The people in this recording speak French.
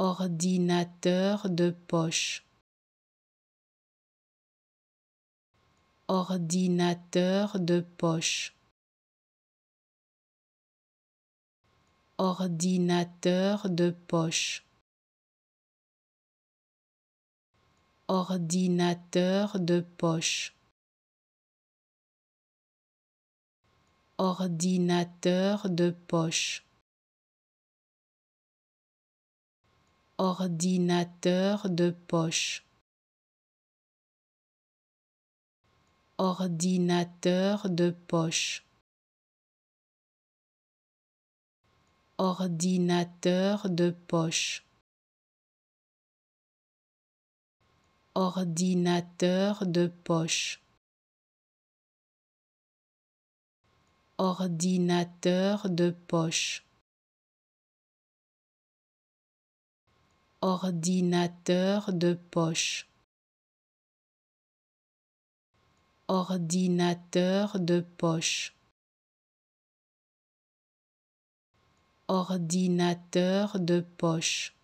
ordinateur de poche ordinateur de poche ordinateur de poche ordinateur de poche ordinateur de poche ordinateur de poche ordinateur de poche ordinateur de poche ordinateur de poche ordinateur de poche ordinateur de poche ordinateur de poche ordinateur de poche